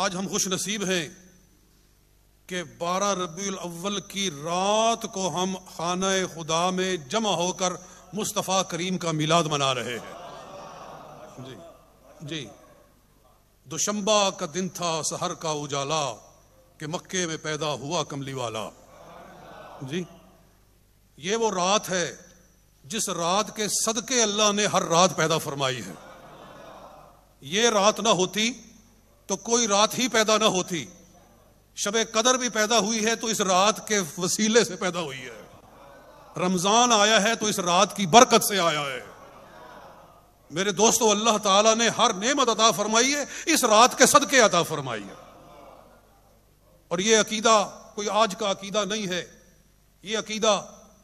आज हम खुश नसीब हैं कि बारह रबी अव्वल की रात को हम खाना खुदा में जमा होकर मुस्तफ़ा करीम का मिलाद मना रहे हैं जी जी दुशंबा का दिन था सहर का उजाला के मक्के में पैदा हुआ कमली वाला जी ये वो रात है जिस रात के सदके अल्लाह ने हर रात पैदा फरमाई है ये रात ना होती तो कोई रात ही पैदा ना होती शब कदर भी पैदा हुई है तो इस रात के वसीले से पैदा हुई है रमजान आया है तो इस रात की बरकत से आया है मेरे दोस्तों अल्लाह ताला ने हर नेमत अता फरमाई है इस रात के सदके अता फरमाई है और ये अकीदा कोई आज का अकीदा नहीं है ये अकीदा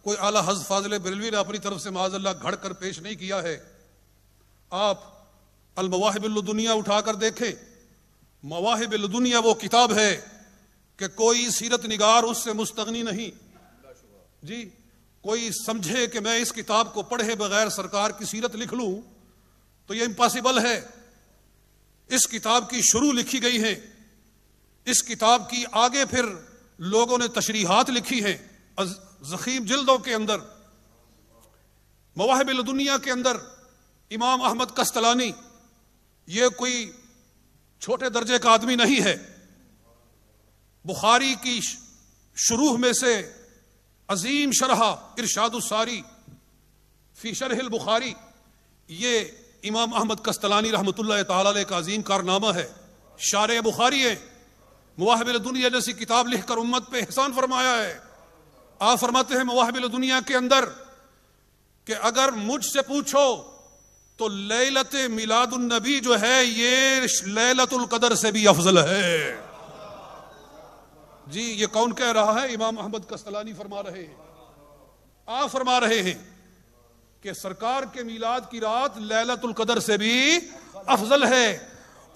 कोई आला हज फाजिल बरेलवी ने अपनी तरफ से माजल्ला घड़ कर पेश नहीं किया है आप दुनिया उठाकर देखें मवाहिब दुनिया वो किताब है कि कोई सीरत निगार उससे मुस्तगनी नहीं जी कोई समझे कि मैं इस किताब को पढ़े बगैर सरकार की सीरत लिख लूं तो ये इम्पॉसिबल है इस किताब की शुरू लिखी गई है इस किताब की आगे फिर लोगों ने तशरीहत लिखी है जखीम जिल्दों के अंदर मवाहिब दुनिया के अंदर इमाम अहमद कस्तलानी ये कोई छोटे दर्जे का आदमी नहीं है बुखारी की शुरू में से अजीम शरहा इरशादुसारी फीशर हिल बुखारी ये इमाम अहमद कस्तलानी रहमत तजीम का अजीम कारनामा है शार बुखारी है मुहबिल दुनिया जैसी किताब लिखकर उम्मत पे एहसान फरमाया है आप फरमाते हैं मुहबिल दुनिया के अंदर कि अगर मुझसे पूछो तो ललत मिलादुलनबी जो है ये ललतुल कदर से भी अफजल है जी ये कौन कह रहा है इमाम अहमद कसलानी फरमा रहे हैं आप फरमा रहे हैं कि सरकार के मिलाद की रात ललतुल कदर से भी अफजल है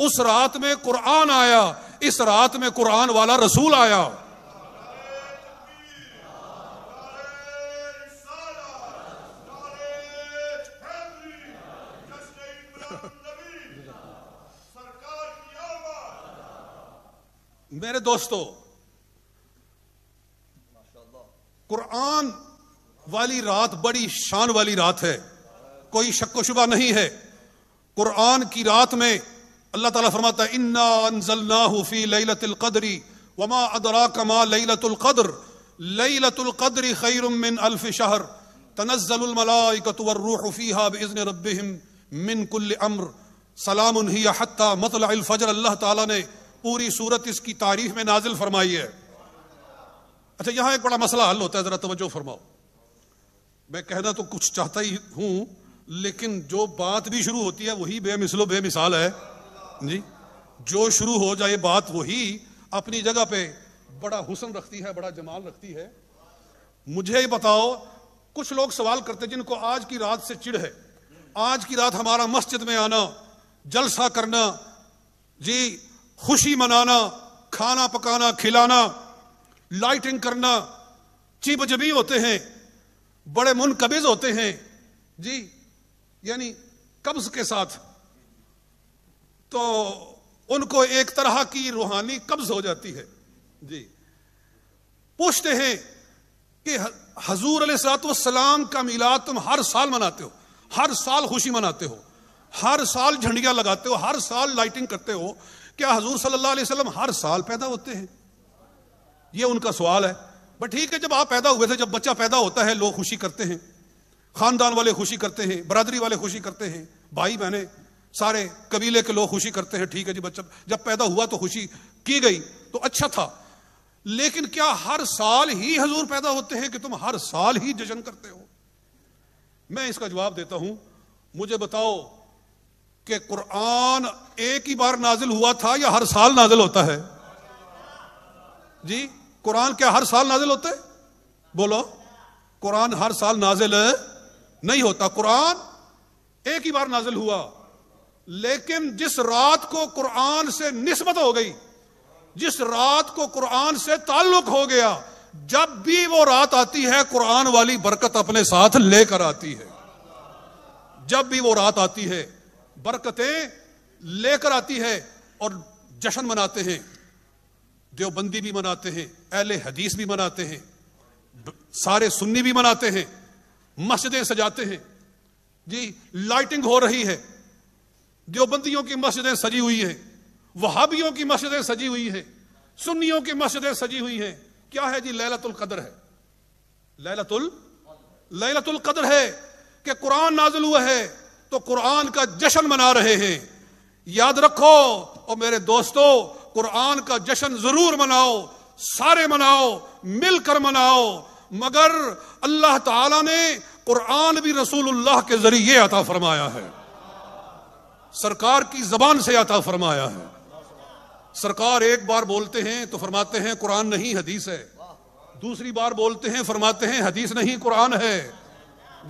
उस रात में कुरान आया इस रात में कुरान वाला रसूल आया मेरे दोस्तों कुरान वाली रात बड़ी शान वाली रात है कोई शक्को शुबा नहीं है कुरान की रात में अल्लाह ताला फरमाता है इन्ना फी लैलतुल कद्री वमा अदराक मा लैलतुल कद्र लैलतुल कद्री खैर मिन अल्फ शहर तनज़्ज़लुल मलाइकतु वरूहु फीहा باذن ربهم من كل امر सलामुन हिया हत्ता मतलअल फजर अल्लाह ताला ने पूरी सूरत इसकी तारीफ में नाजिल फरमाई है अच्छा यहां एक बड़ा मसला हल होता है जरा तवज्जो फरमाओ मैं कहना तो कुछ चाहता ही हूं लेकिन जो बात भी शुरू होती है वही बेमिसलो बेमिसाल है जी जो शुरू हो जाए बात वही अपनी जगह पे बड़ा हुसन रखती है बड़ा जमाल रखती है मुझे बताओ कुछ लोग सवाल करते जिनको आज की रात से चिड़ है आज की रात हमारा मस्जिद में आना जलसा करना जी खुशी मनाना खाना पकाना खिलाना लाइटिंग करना चीप जबी होते हैं बड़े मुनकबिज होते हैं जी यानी कब्ज के साथ तो उनको एक तरह की रूहानी कब्ज हो जाती है जी पूछते हैं कि हजूर सलाम का मिलाद तुम हर साल मनाते हो हर साल खुशी मनाते हो हर साल झंडियां लगाते हो हर साल लाइटिंग करते हो क्या हजूर सल्लल्लाहु अलैहि वसल्लम हर साल पैदा होते हैं ये उनका सवाल है बट ठीक है जब आप पैदा हुए थे जब बच्चा पैदा होता है लोग खुशी करते हैं खानदान वाले खुशी करते हैं बरादरी वाले खुशी करते हैं भाई बहने सारे कबीले के लोग खुशी करते हैं ठीक है जी बच्चा जब पैदा हुआ तो खुशी की गई तो अच्छा था लेकिन क्या हर साल ही हजूर पैदा होते हैं कि तुम हर साल ही जजन करते हो मैं इसका जवाब देता हूं मुझे बताओ कि कुरान एक ही बार नाजिल हुआ था या हर साल नाजिल होता है जी कुरान क्या हर साल नाजिल होते बोलो कुरान हर साल नाजिल नहीं होता कुरान एक ही बार नाजिल हुआ लेकिन जिस रात को कुरान से निस्बत हो गई जिस रात को कुरान से ताल्लुक हो गया जब भी वो रात आती है कुरान वाली बरकत अपने साथ लेकर आती है जब भी वो रात आती है बरकतें लेकर आती है और जश्न मनाते हैं देवबंदी भी मनाते हैं अहले हदीस भी मनाते हैं सारे सुन्नी भी मनाते हैं मस्जिदें सजाते हैं जी लाइटिंग हो रही है देवबंदियों की मस्जिदें सजी हुई हैं वहाबियों की मस्जिदें सजी हुई हैं सुन्नियों की मस्जिदें सजी हुई हैं क्या है जी लैलतुल कदर है लैलतुल लैलतुल कदर है कि कुरान नाजिल हुआ है तो कुरान का जश्न मना रहे हैं याद रखो और मेरे दोस्तों कुरान का जश्न जरूर मनाओ सारे मनाओ मिलकर मनाओ मगर अल्लाह ताला ने कुरान भी रसूलुल्लाह के जरिए अता फरमाया है सरकार की जबान से अता फरमाया है सरकार एक बार बोलते हैं तो फरमाते हैं कुरान नहीं हदीस है दूसरी बार बोलते हैं फरमाते हैं हदीस नहीं कुरान है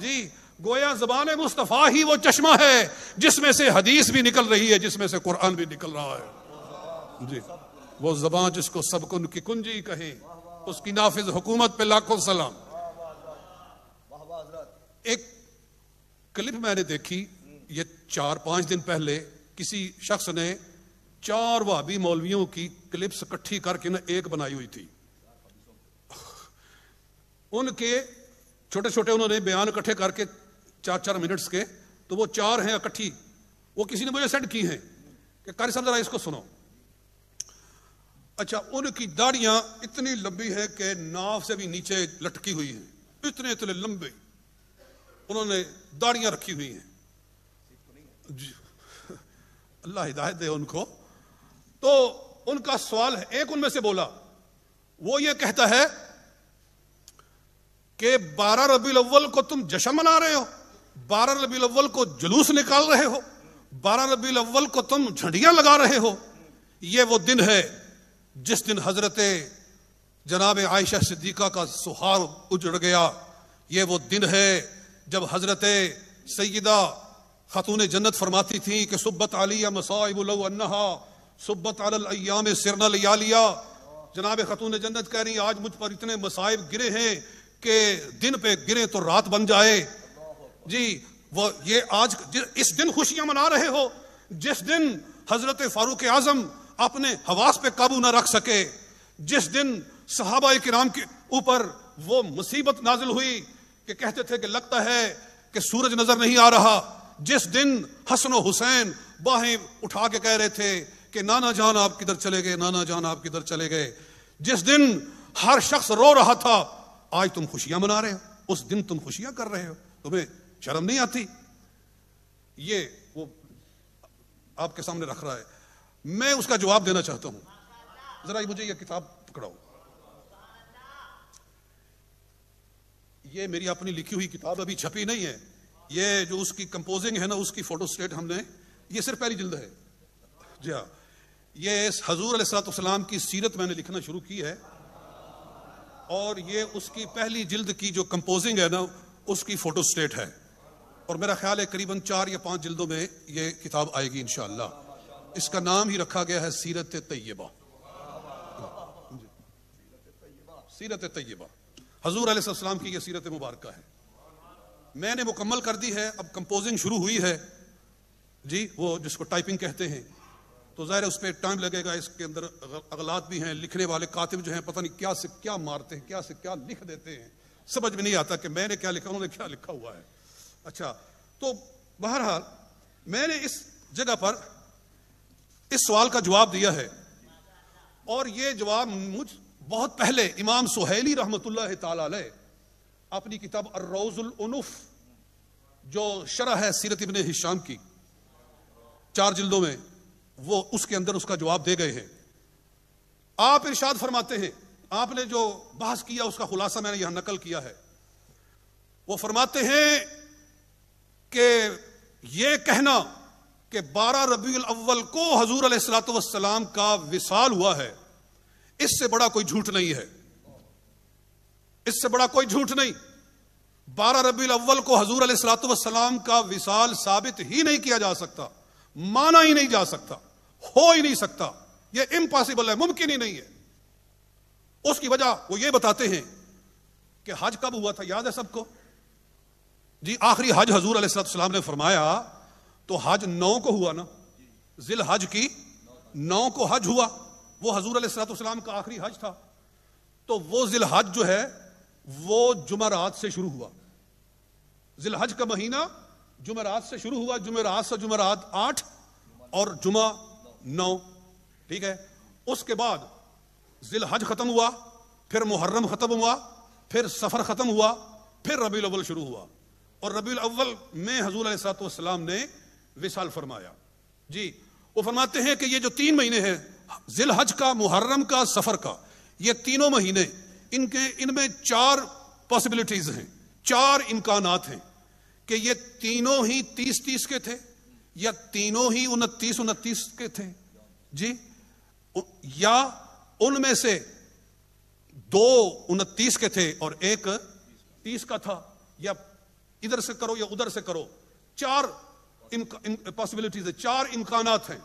जी गोया जबान मुस्तफ़ा ही वो चश्मा है जिसमें से हदीस भी निकल रही है जिसमें से कुरान भी निकल रहा है जी वो जबान जिसको सबकुन की कुंजी कहे उसकी नाफिज हुकूमत पे लाखों सलाम एक क्लिप मैंने देखी ये चार पांच दिन पहले किसी शख्स ने चार वाबी मौलवियों की क्लिप्स इकट्ठी करके ना एक बनाई हुई थी उनके छोटे छोटे उन्होंने बयान इकट्ठे करके चार चार मिनट्स के तो वो चार हैं इकट्ठी वो किसी ने मुझे सेंड की हैं कि कारी साहब जरा इसको सुनो अच्छा उनकी दाढ़ियां इतनी लंबी है कि नाव से भी नीचे लटकी हुई हैं इतने इतने लंबे उन्होंने दाढ़ियां रखी हुई हैं अल्लाह हिदायत दे उनको तो उनका सवाल है एक उनमें से बोला वो ये कहता है कि बारह रबी अव्वल को तुम जश्न मना रहे हो बारह रबी अव्वल को जुलूस निकाल रहे हो बारह रबी अव्वल को तुम झंडियां लगा रहे हो ये वो दिन है जिस दिन हजरत जनाब आयशा सिद्दीका का सुहार उजड़ गया ये वो दिन है जब हजरत सैदा खातून जन्नत फरमाती थी कि सुब्बत आलिया मसाइबुल्हा सुब्बत अलयाम सिरना लिया लिया जनाब खतून जन्नत कह रही आज मुझ पर इतने मसाइब गिरे हैं कि दिन पे गिरे तो रात बन जाए जी वो ये आज इस दिन खुशियां मना रहे हो जिस दिन हजरत फारूक आजम अपने हवास पे काबू ना रख सके जिस दिन सहाबा कराम के ऊपर वो मुसीबत नाजिल हुई कि कहते थे कि लगता है कि सूरज नजर नहीं आ रहा जिस दिन हसन हुसैन बाहें उठा के कह रहे थे कि नाना जान आप किधर चले गए नाना जान आप किधर चले गए जिस दिन हर शख्स रो रहा था आज तुम खुशियां मना रहे हो उस दिन तुम खुशियां कर रहे हो तुम्हें शर्म नहीं आती ये वो आपके सामने रख रहा है मैं उसका जवाब देना चाहता हूं जरा मुझे ये किताब पकड़ाओ ये मेरी अपनी लिखी हुई किताब अभी छपी नहीं है ये जो उसकी कंपोजिंग है ना उसकी फोटो स्टेट हमने ये सिर्फ पहली जिल्द है जी हाँ ये हजूर सलाम की सीरत मैंने लिखना शुरू की है और ये उसकी पहली जिल्द की जो कंपोजिंग है ना उसकी फोटो स्टेट है और मेरा ख्याल है करीबन चार या पांच जल्दों में ये किताब आएगी इन इसका नाम ही रखा गया है सीरत तय्यबा सीरत तय्यबा हजूर आसमाम की यह सीरत मुबारक है मैंने मुकम्मल कर दी है अब कंपोजिंग शुरू हुई है जी वो जिसको टाइपिंग कहते हैं तो ज़ाहिर उस पर टाइम लगेगा इसके अंदर अगलात भी हैं लिखने वाले कातिब जो हैं पता नहीं क्या से क्या मारते हैं क्या से क्या लिख देते हैं समझ में नहीं आता कि मैंने क्या लिखा उन्होंने क्या लिखा हुआ है अच्छा तो बहरहाल मैंने इस जगह पर इस सवाल का जवाब दिया है और ये जवाब मुझ बहुत पहले इमाम सुहेली रहमत ताला अपनी किताब अर्रोजुलनफ जो शरा है सीरत इबन हिशाम की चार जिल्दों में वो उसके अंदर उसका जवाब दे गए हैं आप इर्शाद फरमाते हैं आपने जो बहस किया उसका खुलासा मैंने यहां नकल किया है वो फरमाते हैं कि यह कहना कि 12 रबी अव्वल को हजूर सलाम का विसाल हुआ है इससे बड़ा कोई झूठ नहीं है इससे बड़ा कोई झूठ नहीं 12 रबी अव्वल को हजूर अलैहिस्सलाम का विसाल साबित ही नहीं किया जा सकता माना ही नहीं जा सकता हो ही नहीं सकता यह इम्पॉसिबल है मुमकिन ही नहीं है उसकी वजह वो ये बताते हैं कि हज कब हुआ था याद है सबको जी आखिरी हज हजूर अलैहिस्सलाम ने फरमाया तो हज नौ को हुआ ना जिल हज की नौ को हज हुआ वो हजूर अलैहिस्सलाम का आखिरी हज था तो वो जिल हज जो है वो जुमरात से शुरू हुआ जिल हज का महीना जुमरात से शुरू हुआ जुमेरात से जुमरात आठ और जुमा नौ ठीक है उसके बाद जिल हज खत्म हुआ फिर मुहर्रम खत्म हुआ फिर सफर खत्म हुआ फिर रबी अव्वल शुरू हुआ और रबी अव्वल में हजूर सलाम ने विशाल फरमाया जी वो फरमाते हैं कि ये जो तीन महीने हैं जिल हज का मुहर्रम का सफर का ये तीनों महीने इनके इनमें चार पॉसिबिलिटीज हैं चार इम्कान हैं कि ये तीनों ही तीस तीस के थे या तीनों ही उनतीस उनतीस के थे जी या उनमें से दो उनतीस के थे और एक तीस का था या इधर से करो या उधर से करो चार पॉसिबिलिटीज है चार इम्कान हैं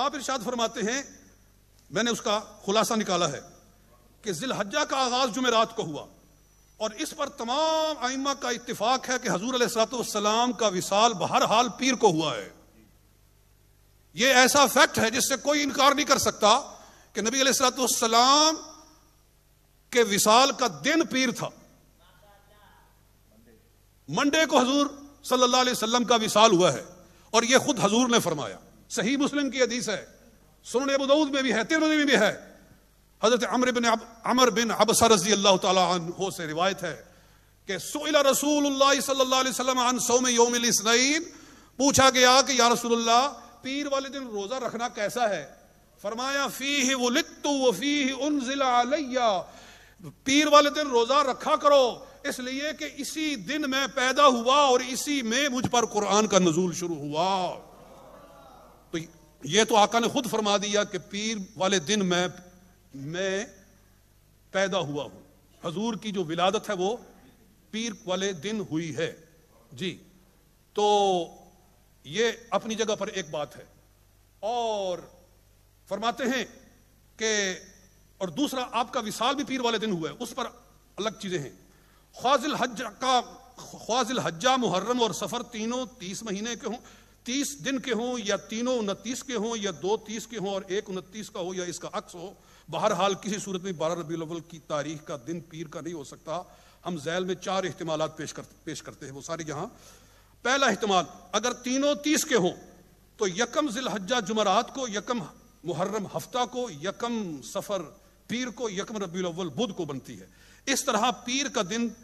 आप इर्शाद फरमाते हैं मैंने उसका खुलासा निकाला है कि जिलहजा का आगाज जुमे रात को हुआ और इस पर तमाम आइमा का इतफाक है कि हजूर सलाम का विशाल बहर हाल पीर को हुआ है यह ऐसा फैक्ट है जिससे कोई इनकार नहीं कर सकता कि नबी सलाम के विशाल का दिन पीर था मंडे को हजूर सल्लल्लाहु अलैहि वसल्लम का विशाल हुआ है और ये खुद हजूर ने फरमाया सही मुस्लिम की हदीस है सुन अबूदऊद में भी है तिर में भी है हजरत अमर बिन अमर बिन अबसर रजी अल्लाह तहो से रिवायत है कि सोला रसूल सल्लाम सोम योम पूछा गया कि या रसूल्ला पीर वाले दिन रोजा रखना कैसा है फरमाया फी ही वो लित्तु वो फी ही उन जिला पीर वाले दिन रोजा रखा करो इसलिए कि इसी दिन मैं पैदा हुआ और इसी में मुझ पर कुरान का नजूल शुरू हुआ तो ये तो आका ने खुद फरमा दिया कि पीर वाले दिन मैं मैं पैदा हुआ हूं हजूर की जो विलादत है वो पीर वाले दिन हुई है जी तो ये अपनी जगह पर एक बात है और फरमाते हैं कि और दूसरा आपका विशाल भी पीर वाले दिन हुआ है उस पर अलग चीजें हैं ख्वाजिल हज का ख्वाजिल हज्जा मुहर्रम और सफ़र तीनों तीस महीने के हों तीस दिन के हों या तीनों उनतीस के हों या दो तीस के हों और एक उनतीस का हो या इसका अक्स हो बहरहाल किसी सूरत में बारह रबी अव्वल की तारीख का दिन पीर का नहीं हो सकता हम जैल में चार अहतमाल पेश कर पेश करते हैं वो सारे यहाँ पहला अहतमाल अगर तीनों तीस के हों तो यकम हज्जा जुमरात को यकम मुहर्रम हफ्ता को यकम सफ़र पीर को यकम रबी अव्वल बुध को बनती है इस तरह पीर का दिन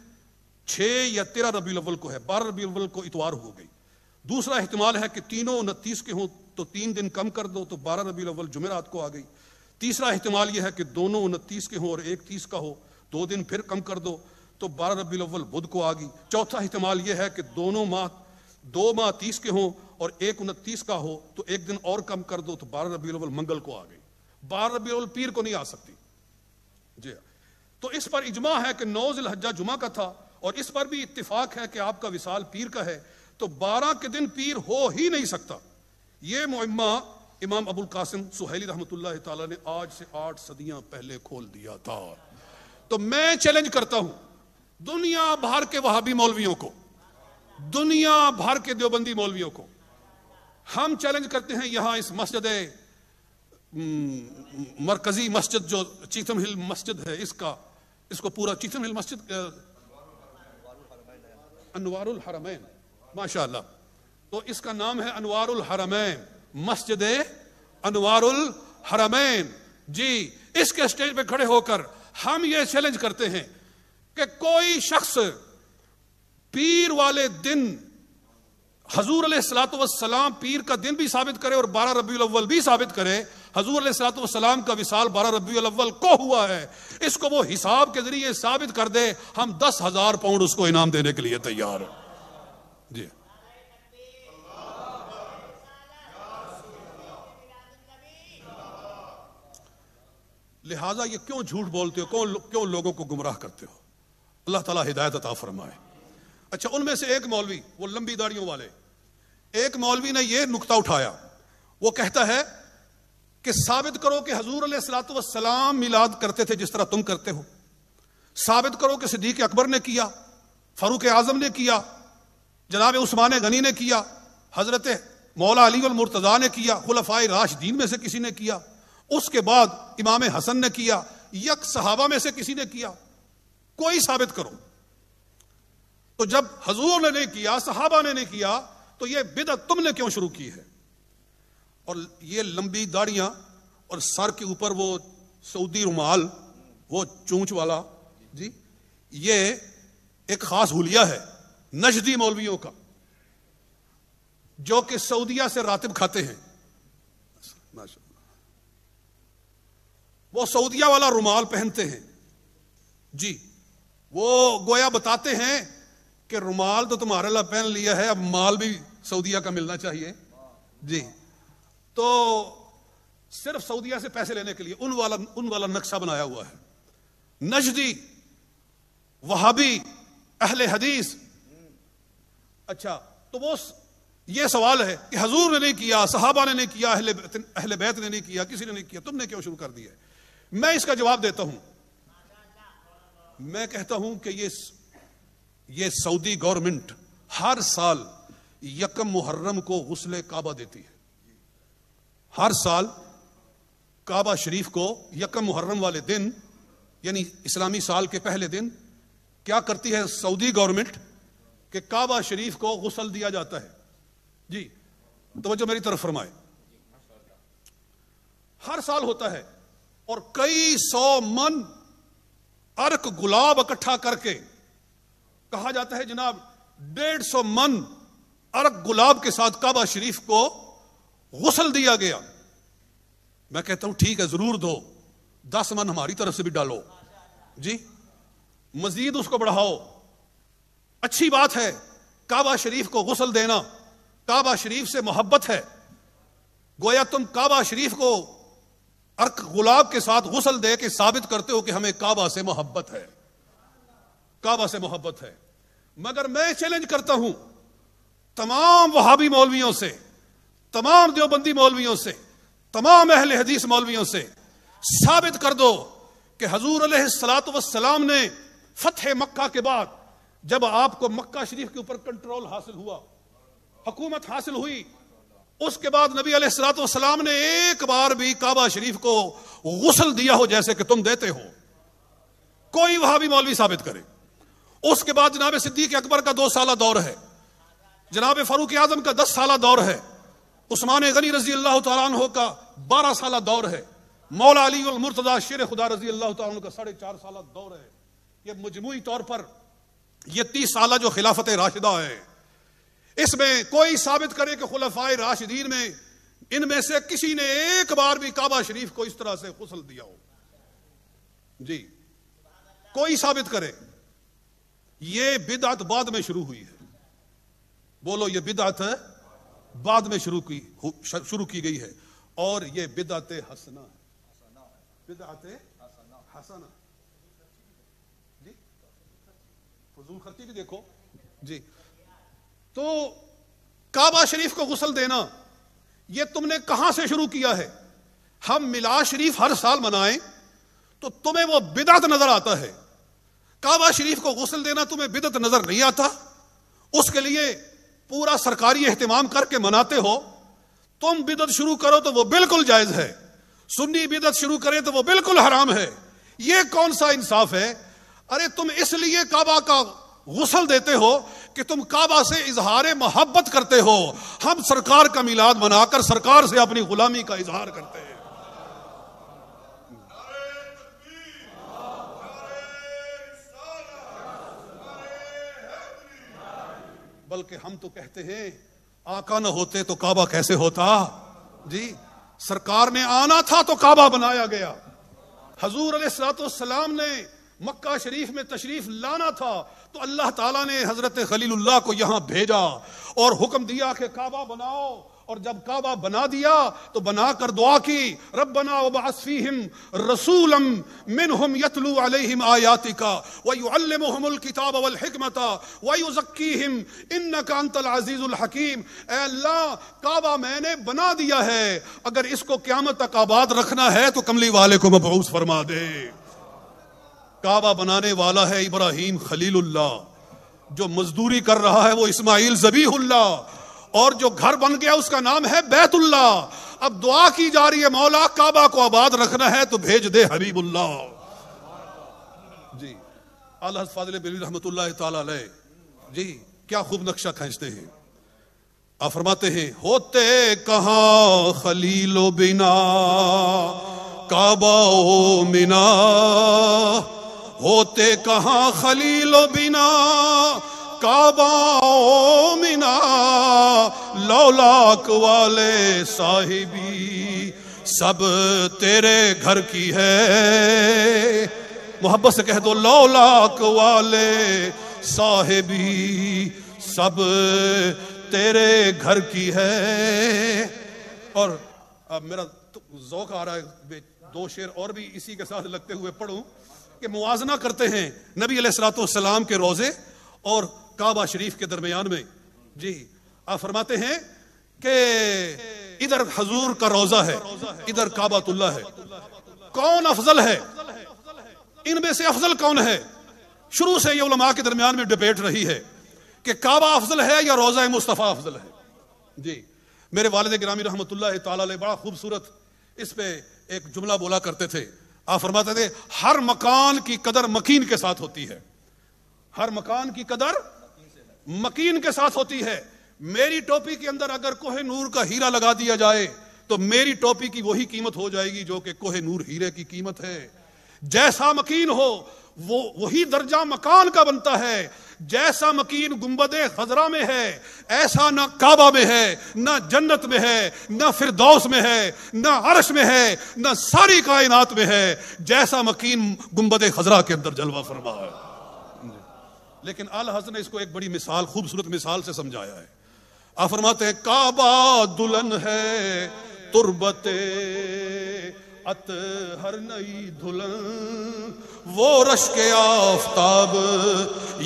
छह या तेरह रबी अव्वल को है बारह रबी अव्वल को इतवार हो गई दूसरा अहतमाल है कि तीनों उनतीस के हों तो तीन दिन कम कर दो तो बारह रबी अव्वल जुमेरात को आ गई तीसरा अहतमाल यह है कि दोनों उनतीस के हों और एक तीस का हो दो दिन फिर कम कर दो तो बारह रबी अव्वल बुध को आ गई चौथा अहतमाल यह है कि दोनों माह दो माह तीस के हों और एक उनतीस का हो तो एक दिन और कम कर दो तो बारह रबी अव्वल मंगल को आ गई बारह रबी अव्वल पीर को नहीं आ सकती जी हाँ। तो इस पर इजमा है कि नौ जिलहजा जुमा का था और इस पर भी इतफाक है कि आपका विशाल पीर का है तो बारह के दिन पीर हो ही नहीं सकता यह मुहिमा इमाम अबुल कासिम सुहेली रहमत ने आज से आठ सदियां पहले खोल दिया था तो मैं चैलेंज करता हूं दुनिया भर के वहाबी मौलवियों को दुनिया भर के देवबंदी मौलवियों को हम चैलेंज करते हैं यहां इस मस्जिद मरकजी मस्जिद जो चीतम हिल मस्जिद है इसका इसको पूरा चीतम हिल मस्जिद अनवारुल हरमैन माशा तो इसका नाम है अनवारुल हरमैन मस्जिद अनवारुल हरमैन जी इसके स्टेज पे खड़े होकर हम ये चैलेंज करते हैं कि कोई शख्स पीर वाले दिन हजूर सलात वसलाम पीर का दिन भी साबित करे और बारह रबी अव्वल भी साबित करे हजूर सलाम का विशाल बारह रबी अव्वल को हुआ है इसको वो हिसाब के जरिए साबित कर दे हम दस हजार पाउंड उसको इनाम देने के लिए तैयार जी लिहाजा ये क्यों झूठ बोलते हो क्यों क्यों लोगों को गुमराह करते हो अल्लाह ताला हिदायत अता फरमाए अच्छा उनमें से एक मौलवी वो लंबी दाड़ियों वाले एक मौलवी ने ये नुकता उठाया वो कहता है कि साबित करो कि हजूर सलाम मिलाद करते थे जिस तरह तुम करते हो साबित करो कि सिद्दीक अकबर ने किया फारूक आजम ने किया जनाब उस्मान गनी ने किया हजरत मौला अली और मुर्तज़ा ने किया खुलफाए राशदीन में से किसी ने किया उसके बाद इमाम हसन ने किया यक सहाबा में से किसी ने किया कोई साबित करो तो जब हजूर ने नहीं किया सहाबा ने नहीं किया तो यह बिदत तुमने क्यों शुरू की है और ये लंबी दाढ़िया और सर के ऊपर वो सऊदी रुमाल वो चूच वाला जी ये एक खास हुलिया है नजदी मौलवियों का जो कि सऊदिया से रातिब खाते हैं वो सऊदिया वाला रुमाल पहनते हैं जी वो गोया बताते हैं कि रुमाल तो तुम्हारे लिए पहन लिया है अब माल भी सऊदिया का मिलना चाहिए जी तो सिर्फ सऊदिया से पैसे लेने के लिए उन वाला उन वाला नक्शा बनाया हुआ है नजदी वहाबी अहले हदीस अच्छा तो वो ये सवाल है कि हजूर ने नहीं किया साहबा ने नहीं किया अहले अहले बैत ने नहीं किया किसी ने नहीं किया तुमने क्यों शुरू कर दिया मैं इसका जवाब देता हूं मैं कहता हूं कि ये ये सऊदी गवर्नमेंट हर साल यकम मुहर्रम को गसले काबा देती है हर साल काबा शरीफ को यकम मुहर्रम वाले दिन यानी इस्लामी साल के पहले दिन क्या करती है सऊदी गवर्नमेंट कि काबा शरीफ को गसल दिया जाता है जी तो मेरी तरफ फरमाए हर साल होता है और कई सौ मन अर्क गुलाब इकट्ठा करके कहा जाता है जनाब डेढ़ सौ मन अर्क गुलाब के साथ काबा शरीफ को गुसल दिया गया मैं कहता हूं ठीक है जरूर दो दस मन हमारी तरफ से भी डालो जी मजीद उसको बढ़ाओ अच्छी बात है काबा शरीफ को गसल देना काबा शरीफ से मोहब्बत है गोया तुम काबा शरीफ को अर्क गुलाब के साथ गुसल दे के साबित करते हो कि हमें काबा से मोहब्बत है काबा से मोहब्बत है मगर मैं चैलेंज करता हूं तमाम वहाबी मौलवियों से तमाम देवबंदी मौलवियों से तमाम अहल हदीस मौलवियों से साबित कर दो कि हजूर सलात वसलाम ने फतेह मक्का के बाद जब आपको मक्का शरीफ के ऊपर कंट्रोल हासिल हुआ हकूमत हासिल हुई उसके बाद नबी सलाम ने एक बार भी काबा शरीफ को गुसल दिया हो जैसे कि तुम देते हो कोई वहां भी मौलवी साबित करे उसके बाद जनाब सिद्दीक अकबर का दो साल दौर है जनाब फारूक आजम का दस साल दौर है उस्मान गनी रजी अल्लाह तह का बारह साल दौर है मौला अली मुर्तदा शेर खुदा रजी अल्लाह तह का साढ़े चार साल दौर है ये मजमू तौर पर यह तीस साल जो खिलाफत राशिदा है इसमें कोई साबित करे कि खुलफाए राशिदीन में इनमें से किसी ने एक बार भी काबा शरीफ को इस तरह से गसल दिया हो जी कोई साबित करे यह बिदात बाद में शुरू हुई है बोलो यह बिदात है बाद में शुरू की शुरू की गई है और ये बिदात हसना है बिदात हसना फजूल खर्ची भी देखो जी तो काबा शरीफ को गुसल देना ये तुमने कहां से शुरू किया है हम मिलाद शरीफ हर साल मनाएं तो तुम्हें वो बिदत नजर आता है काबा शरीफ को गुसल देना तुम्हें बिदत नजर नहीं आता उसके लिए पूरा सरकारी अहतमाम करके मनाते हो तुम बिदत शुरू करो तो वो बिल्कुल जायज है सुन्नी बिदत शुरू करे तो वो बिल्कुल हराम है ये कौन सा इंसाफ है अरे तुम इसलिए काबा का गुसल देते हो कि तुम काबा से इजहार मोहब्बत करते हो हम सरकार का मिलाद मनाकर सरकार से अपनी गुलामी का इजहार करते हैं बल्कि हम तो कहते हैं आका न होते तो काबा कैसे होता जी सरकार ने आना था तो काबा बनाया गया हजूर अलतम ने मक्का शरीफ में तशरीफ लाना था तो अल्लाह ताला ने हजरत खलील को यहां भेजा और हुक्म दिया कि काबा बनाओ और जब काबा बना दिया तो बनाकर दुआ की रब बना वीम रसूलम मिन हम यतलू अलैहिम आयातिका वयुअल्लिमुहुमुल किताब वल हिकमता वयुज़क्कीहिम इन्नका अंतल अजीजुल हकीम ए अल्लाह काबा मैंने बना दिया है अगर इसको क्यामत तक आबाद रखना है तो कमली वाले को मबूस फरमा दे काबा बनाने वाला है इब्राहिम खलीलुल्लाह जो मजदूरी कर रहा है वो इस्माइल जबीहुल्लाह और जो घर बन गया उसका नाम है बैतुल्ला अब दुआ की जा रही है मौला काबा को आबाद रखना है तो भेज दे हबीबुल्ला जी अल्लाह फादिल रहमत जी क्या खूब नक्शा खींचते हैं फरमाते हैं होते कहा खलीलो बिना काबा मिना होते कहा खलीलो बिना काबा औलाक वाले साहिबी सब तेरे घर की है मोहब्बत से कह दो लौलाक वाले साहिबी सब तेरे घर की है और अब मेरा तो जोक आ रहा है दो शेर और भी इसी के साथ लगते हुए पढ़ूं कि मुआजना करते हैं नबी सलाम के रोज़े और काबा शरीफ के दरमियान में जी आप फरमाते हैं कि इधर हजूर का रोजा है इधर काबातुल्ला है कौन अफजल है इनमें से अफजल कौन है शुरू से ये उलमा के दरमियान में डिबेट रही है कि काबा अफजल है या रोजा मुस्तफ़ा अफजल है जी मेरे वालद ग्रामी रहमत बड़ा खूबसूरत इस पर एक जुमला बोला करते थे आप फरमाते थे हर मकान की कदर मकीन के साथ होती है हर मकान की कदर मकीन के साथ होती है मेरी टोपी के अंदर अगर कोहे नूर का हीरा लगा दिया जाए तो मेरी टोपी की वही कीमत हो जाएगी जो कि कोहे नूर हीरे की कीमत है जैसा मकीन हो वो वही दर्जा मकान का बनता है जैसा मकीन गुम्बद खजरा में है ऐसा ना काबा में है ना जन्नत में है ना फिरदौस में है ना अरश में है ना सारी कायनात में है जैसा मकीन गुम्बद खजरा के अंदर जलवा फरमा है लेकिन अल हसन ने इसको एक बड़ी मिसाल खूबसूरत मिसाल से समझाया है आप फरमाते हैं काबा दुल्हन है तुरबते अत हर नई दुल्हन वो रश के आफ्ताब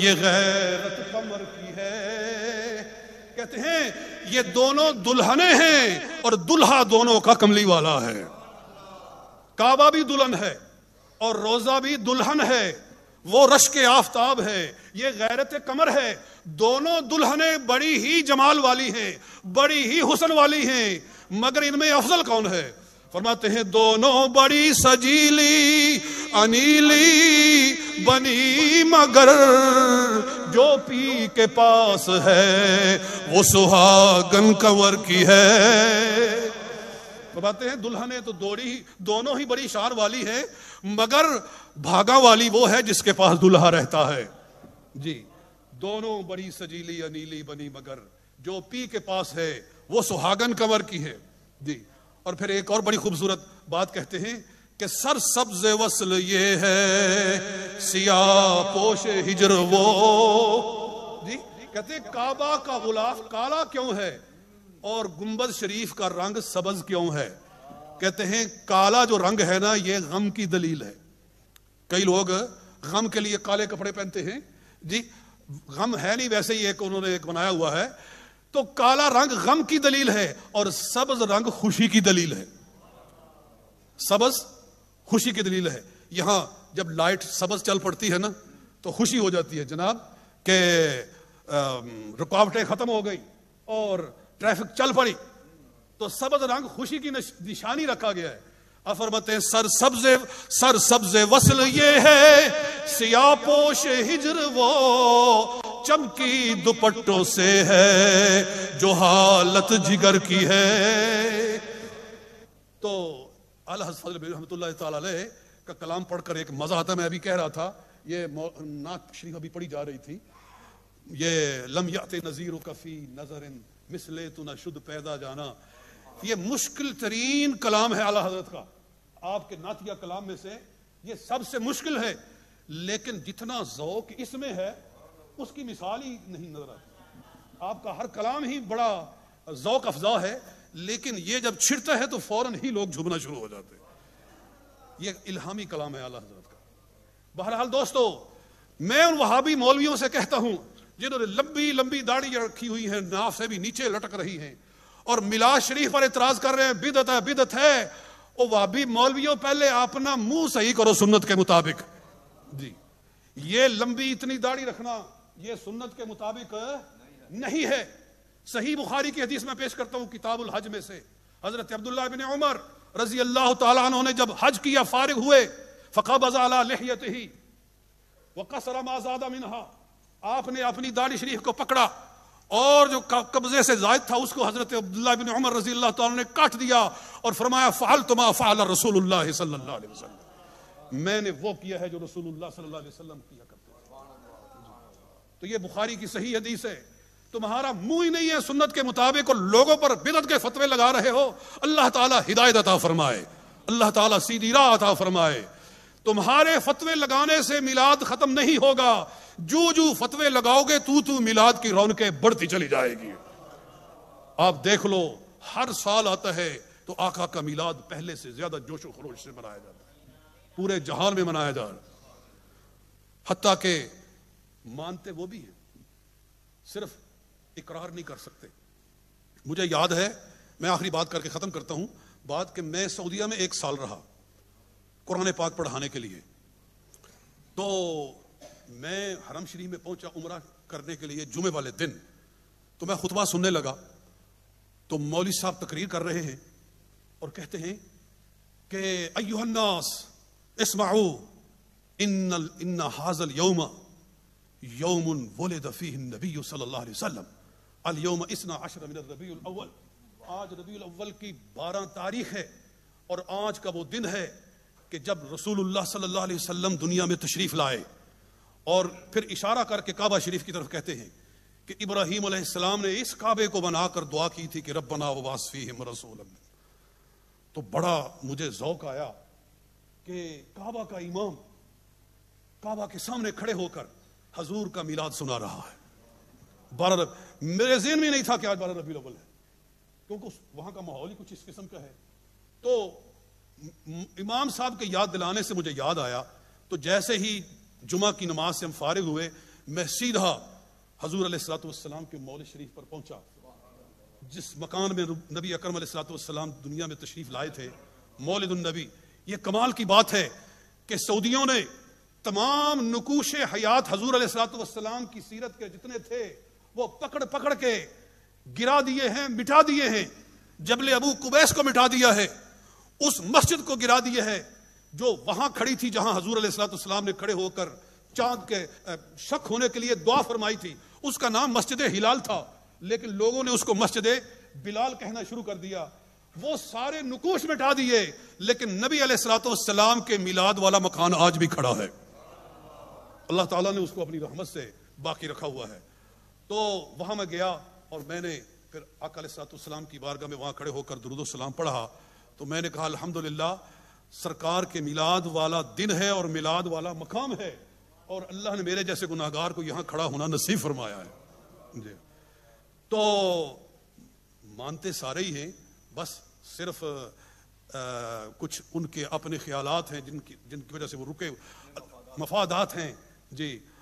ये गैरत कमर की है कहते हैं ये दोनों दुल्हने हैं और दुल्हा दोनों का कमली वाला है काबा भी दुल्हन है और रोजा भी दुल्हन है वो रश के आफ्ताब है ये गैरत कमर है दोनों दुल्हने बड़ी ही जमाल वाली हैं बड़ी ही हुसन वाली हैं मगर इनमें अफजल कौन है फरमाते हैं दोनों बड़ी सजीली अनिली बनी मगर जो पी के पास है वो सुहागन कंवर की है फरमाते हैं दुल्हने तो दोड़ी दोनों ही बड़ी शार वाली है मगर भागा वाली वो है जिसके पास दुल्हा रहता है जी दोनों बड़ी सजीली अनीली बनी मगर जो पी के पास है वो सुहागन कंवर की है जी और फिर एक और बड़ी खूबसूरत बात कहते हैं कि सर सब्ज वसल ये है सिया पोश हिजर वो जी कहते हैं काबा का गुलाफ काला क्यों है और गुम्बद शरीफ का रंग सबज क्यों है कहते हैं काला जो रंग है ना ये गम की दलील है कई लोग गम के लिए काले कपड़े पहनते हैं जी गम है नहीं वैसे ही एक उन्होंने एक बनाया हुआ है तो काला रंग गम की दलील है और सबज रंग खुशी की दलील है सबज खुशी की दलील है यहां जब लाइट सबज चल पड़ती है ना तो खुशी हो जाती है जनाब के रुकावटें खत्म हो गई और ट्रैफिक चल पड़ी तो सबज रंग खुशी की निशानी रखा गया है अफरमते सर सब्जे सर सब्जे वसल ये है सिया पोश हिजर वो चमकी दुपट्टों से है जो हालत जिगर की है तो अल का कलाम पढ़कर एक मजा आता मैं अभी कह रहा था ये नाक शरीफ अभी पढ़ी जा रही थी ये लम्यात नज़ीर कफ़ी नजर मिसले तू ना शुद्ध पैदा जाना ये मुश्किल तरीन कलाम है आला हजरत का आपके नातिया कलाम में से ये सबसे मुश्किल है लेकिन जितना जौक इसमें है उसकी मिसाल ही नहीं नजर आती आपका हर कलाम ही बड़ा जोक अफजा है लेकिन ये जब छिड़ता है तो फौरन ही लोग झुमना शुरू हो जाते हैं ये इल्हामी कलाम है आला हजरत का बहरहाल दोस्तों मैं उन वहाबी मौलवियों से कहता हूं जिन्होंने लंबी लंबी दाढ़ी रखी हुई है नाव से भी नीचे लटक रही हैं और मिला शरीफ पर इतराज कर रहे हैं बिदत है बिदत है ओ वाबी मौलवियों पहले अपना मुंह सही करो सुन्नत के मुताबिक जी ये लंबी इतनी दाढ़ी रखना ये सुन्नत के मुताबिक नहीं है सही बुखारी की हदीस में पेश करता हूं किताबुल हज में से हजरत अब्दुल्ला बिन उमर रजी अल्लाह तला ने जब हज किया फारिग हुए फ़का बजा लहियत ही वक़सरमा मिनहा आपने अपनी दाढ़ी शरीफ को पकड़ा और जो कब्जे से जायद था उसको हजरत अब्दुल्ला बिन उमर रजी अल्लाह तला ने काट दिया और फरमाया फ़ाल तुमा फ़ाल रसूल सल्ला वसलम मैंने वो किया है जो रसूल सल्ला वसलम किया करते तो ये बुखारी की सही हदीस है तुम्हारा मुंह ही नहीं है सुन्नत के मुताबिक और लोगों पर बिदत के फतवे लगा रहे हो अल्लाह ताला हिदायत अता फरमाए अल्लाह ताला सीधी राह अता फरमाए तुम्हारे फतवे लगाने से मिलाद खत्म नहीं होगा जो जो फतवे लगाओगे तू तू मिलाद की रौनकें बढ़ती चली जाएगी आप देख लो हर साल आता है तो आका का मिलाद पहले से ज्यादा जोशो खरोश से मनाया जाता है पूरे जहान में मनाया जा रहा हती के मानते वो भी हैं सिर्फ इकरार नहीं कर सकते मुझे याद है मैं आखिरी बात करके ख़त्म करता हूं बात कि मैं सऊदीया में एक साल रहा कुरान पाक पढ़ाने के लिए तो मैं हरम शरीफ में पहुंचा उम्र करने के लिए जुमे वाले दिन तो मैं खुतबा सुनने लगा तो मौली साहब तकरीर कर रहे हैं और कहते हैं कि अयुहन्नास इसमाऊ इन इन्ना हाजल यौमा यौमुन बोले दफ़ी नबी सल्लाम अलैहि अल यौम इसना अशर रबी अव्वल आज रबी अव्वल की बारह तारीख है और आज का वो दिन है कि जब रसूलुल्लाह सल्लल्लाहु अलैहि वसल्लम दुनिया में तशरीफ लाए और फिर इशारा करके काबा शरीफ की तरफ कहते हैं कि इब्राहिम अलैहिस्सलाम ने इस काबे को बनाकर दुआ की थी कि रब्बना वासफी हिम रसूल तो बड़ा मुझे जौक आया कि काबा का इमाम काबा के सामने खड़े होकर हजूर का मिलाद सुना रहा है बारह रब मेरे जेन में नहीं था कि आज बारह रबी रबल है क्योंकि वहां का माहौल ही कुछ इस किस्म का है तो इमाम साहब के याद दिलाने से मुझे याद आया तो जैसे ही जुमा की नमाज से हम फारिग हुए मैं सीधा हजूर अलतम के मौल शरीफ पर पहुंचा जिस मकान में नबी अकरम सलाम दुनिया में तशरीफ लाए थे मौलदुलनबी ये कमाल की बात है कि सऊदियों ने तमाम नकूश हयात हजूर अलतम की सीरत के जितने थे वो पकड़ पकड़ के गिरा दिए हैं मिटा दिए हैं जबले अबू कुबैस को मिटा दिया है उस मस्जिद को गिरा दिया है जो वहां खड़ी थी जहां हजूर सलाम ने खड़े होकर चांद के शक होने के लिए दुआ फरमाई थी उसका नाम मस्जिद हिलाल था लेकिन लोगों ने उसको मस्जिद बिलाल कहना शुरू कर दिया वो सारे नुकोश मिटा दिए लेकिन नबी सलाम के मिलाद वाला मकान आज भी खड़ा है अल्लाह ताला ने उसको अपनी रहमत से बाकी रखा हुआ है तो वहां मैं गया और मैंने फिर अकाल सलाम की बारगाह में वहां खड़े होकर दरुदो सलाम पढ़ा तो मैंने कहा अल्हम्दुलिल्लाह सरकार के मिलाद वाला दिन है और मिलाद वाला मकाम है और अल्लाह ने मेरे जैसे गुनाहगार को यहां खड़ा होना नसीब फरमाया है जी तो मानते सारे ही हैं बस सिर्फ आ, कुछ उनके अपने ख्यालात हैं जिनकी जिनकी वजह से वो रुके मफादात हैं जी